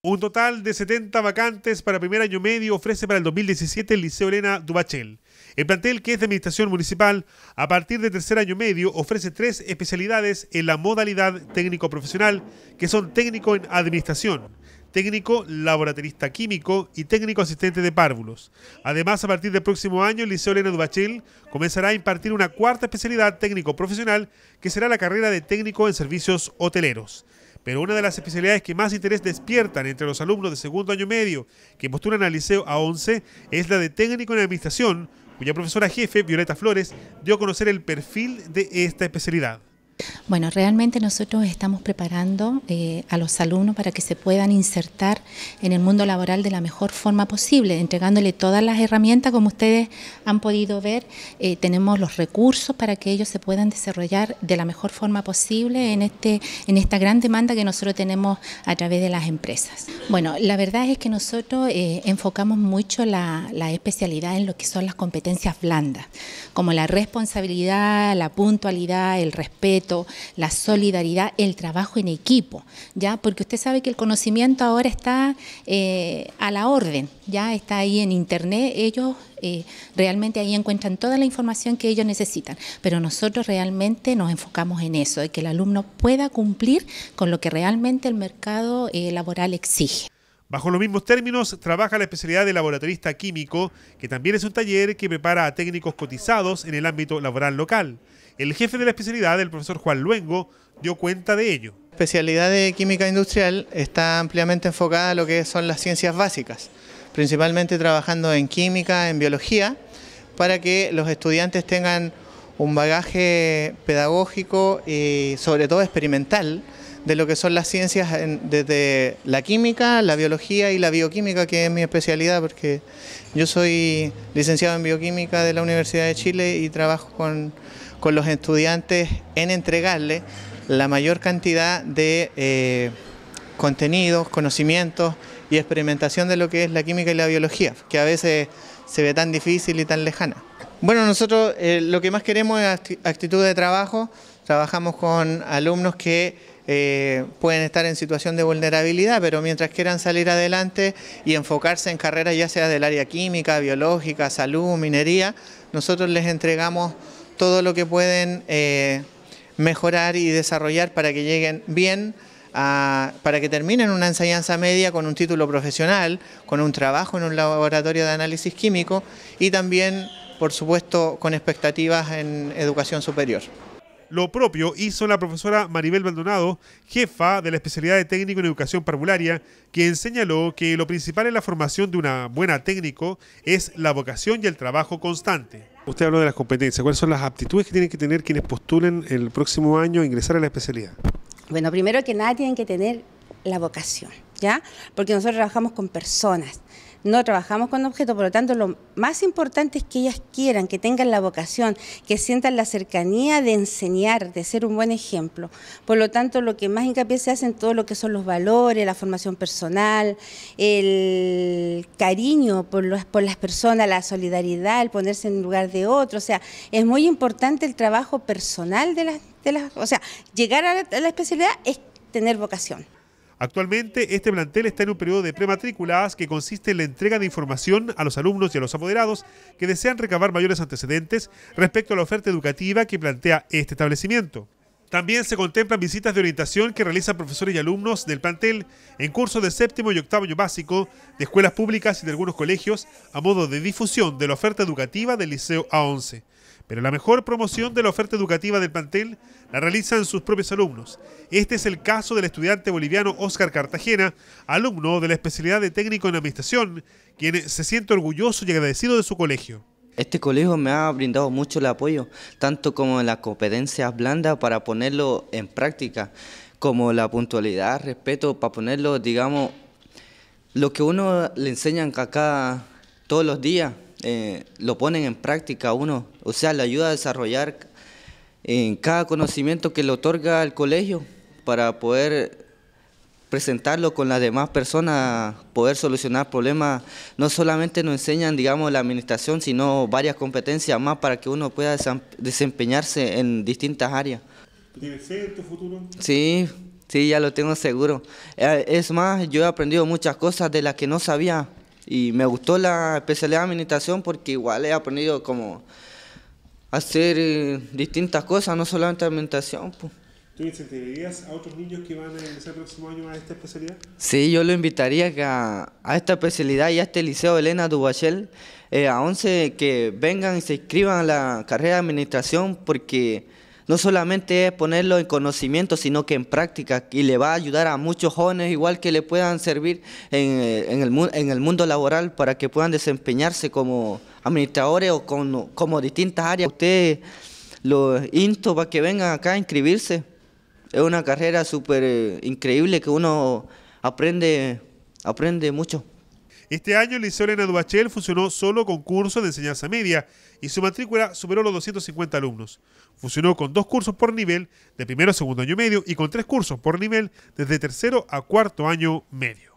Un total de 70 vacantes para primer año medio ofrece para el 2017 el Liceo Elena Dubachel. El plantel, que es de administración municipal, a partir de tercer año medio ofrece tres especialidades en la modalidad técnico-profesional, que son técnico en administración, técnico laboratorista químico y técnico asistente de párvulos. Además, a partir del próximo año, el Liceo Elena Dubachel comenzará a impartir una cuarta especialidad técnico-profesional, que será la carrera de técnico en servicios hoteleros. Pero una de las especialidades que más interés despiertan entre los alumnos de segundo año medio que postulan al Liceo A11 es la de técnico en administración, cuya profesora jefe, Violeta Flores, dio a conocer el perfil de esta especialidad. Bueno, realmente nosotros estamos preparando eh, a los alumnos para que se puedan insertar en el mundo laboral de la mejor forma posible, entregándole todas las herramientas, como ustedes han podido ver, eh, tenemos los recursos para que ellos se puedan desarrollar de la mejor forma posible en, este, en esta gran demanda que nosotros tenemos a través de las empresas. Bueno, la verdad es que nosotros eh, enfocamos mucho la especialidad en lo que son las competencias blandas, como la responsabilidad, la puntualidad, el respeto, la solidaridad, el trabajo en equipo, ¿ya? Porque usted sabe que el conocimiento ahora está eh, a la orden, ya está ahí en internet, ellos eh, realmente ahí encuentran toda la información que ellos necesitan, pero nosotros realmente nos enfocamos en eso, de que el alumno pueda cumplir con lo que realmente el mercado eh, laboral exige. Bajo los mismos términos, trabaja la especialidad de laboratorista químico, que también es un taller que prepara a técnicos cotizados en el ámbito laboral local. El jefe de la especialidad, el profesor Juan Luengo, dio cuenta de ello. La especialidad de química industrial está ampliamente enfocada a lo que son las ciencias básicas, principalmente trabajando en química, en biología, para que los estudiantes tengan un bagaje pedagógico y sobre todo experimental de lo que son las ciencias desde la química, la biología y la bioquímica, que es mi especialidad, porque yo soy licenciado en bioquímica de la Universidad de Chile y trabajo con con los estudiantes en entregarle la mayor cantidad de eh, contenidos, conocimientos y experimentación de lo que es la química y la biología, que a veces se ve tan difícil y tan lejana. Bueno, nosotros eh, lo que más queremos es actitud de trabajo, trabajamos con alumnos que eh, pueden estar en situación de vulnerabilidad, pero mientras quieran salir adelante y enfocarse en carreras ya sea del área química, biológica, salud, minería, nosotros les entregamos todo lo que pueden eh, mejorar y desarrollar para que lleguen bien, para que terminen una enseñanza media con un título profesional, con un trabajo en un laboratorio de análisis químico y también, por supuesto, con expectativas en educación superior. Lo propio hizo la profesora Maribel Maldonado, jefa de la especialidad de técnico en educación parvularia, quien señaló que lo principal en la formación de una buena técnico es la vocación y el trabajo constante. Usted habló de las competencias. ¿Cuáles son las aptitudes que tienen que tener quienes postulen el próximo año ingresar a la especialidad? Bueno, primero que nada tienen que tener la vocación, ¿ya? Porque nosotros trabajamos con personas no trabajamos con objetos, por lo tanto lo más importante es que ellas quieran, que tengan la vocación, que sientan la cercanía de enseñar, de ser un buen ejemplo. Por lo tanto, lo que más hincapié se hace en todo lo que son los valores, la formación personal, el cariño por, por las personas, la solidaridad, el ponerse en lugar de otro. O sea, es muy importante el trabajo personal de las... o sea, llegar a la especialidad es tener vocación. Actualmente, este plantel está en un periodo de prematrículas que consiste en la entrega de información a los alumnos y a los apoderados que desean recabar mayores antecedentes respecto a la oferta educativa que plantea este establecimiento. También se contemplan visitas de orientación que realizan profesores y alumnos del plantel en cursos de séptimo y octavo año básico de escuelas públicas y de algunos colegios a modo de difusión de la oferta educativa del Liceo A11. Pero la mejor promoción de la oferta educativa del plantel la realizan sus propios alumnos. Este es el caso del estudiante boliviano Oscar Cartagena, alumno de la especialidad de técnico en administración, quien se siente orgulloso y agradecido de su colegio. Este colegio me ha brindado mucho el apoyo, tanto como la competencia blanda para ponerlo en práctica, como la puntualidad, respeto, para ponerlo, digamos, lo que uno le enseña acá todos los días. Eh, lo ponen en práctica uno, o sea, le ayuda a desarrollar en cada conocimiento que le otorga el colegio para poder presentarlo con las demás personas, poder solucionar problemas. No solamente nos enseñan, digamos, la administración, sino varias competencias más para que uno pueda desempeñarse en distintas áreas. ¿Tienes fe en tu futuro? Sí, sí, ya lo tengo seguro. Eh, es más, yo he aprendido muchas cosas de las que no sabía y me gustó la especialidad de administración porque igual he aprendido como hacer eh, distintas cosas, no solamente administración. Pues. ¿Tú incentivarías a otros niños que van a el próximo año a esta especialidad? Sí, yo lo invitaría a, a, esta especialidad y a este liceo Elena Dubachel, eh, a 11 que vengan y se inscriban a la carrera de administración porque no solamente es ponerlo en conocimiento, sino que en práctica y le va a ayudar a muchos jóvenes igual que le puedan servir en, eh, el, en el, mundo laboral para que puedan desempeñarse como administradores o con, como distintas áreas. Ustedes los insto para que vengan acá a inscribirse. Es una carrera súper eh, increíble que uno aprende, aprende mucho. Este año el Liceo Elena funcionó solo con cursos de enseñanza media y su matrícula superó los 250 alumnos. Funcionó con dos cursos por nivel de primero a segundo año medio y con tres cursos por nivel desde tercero a cuarto año medio.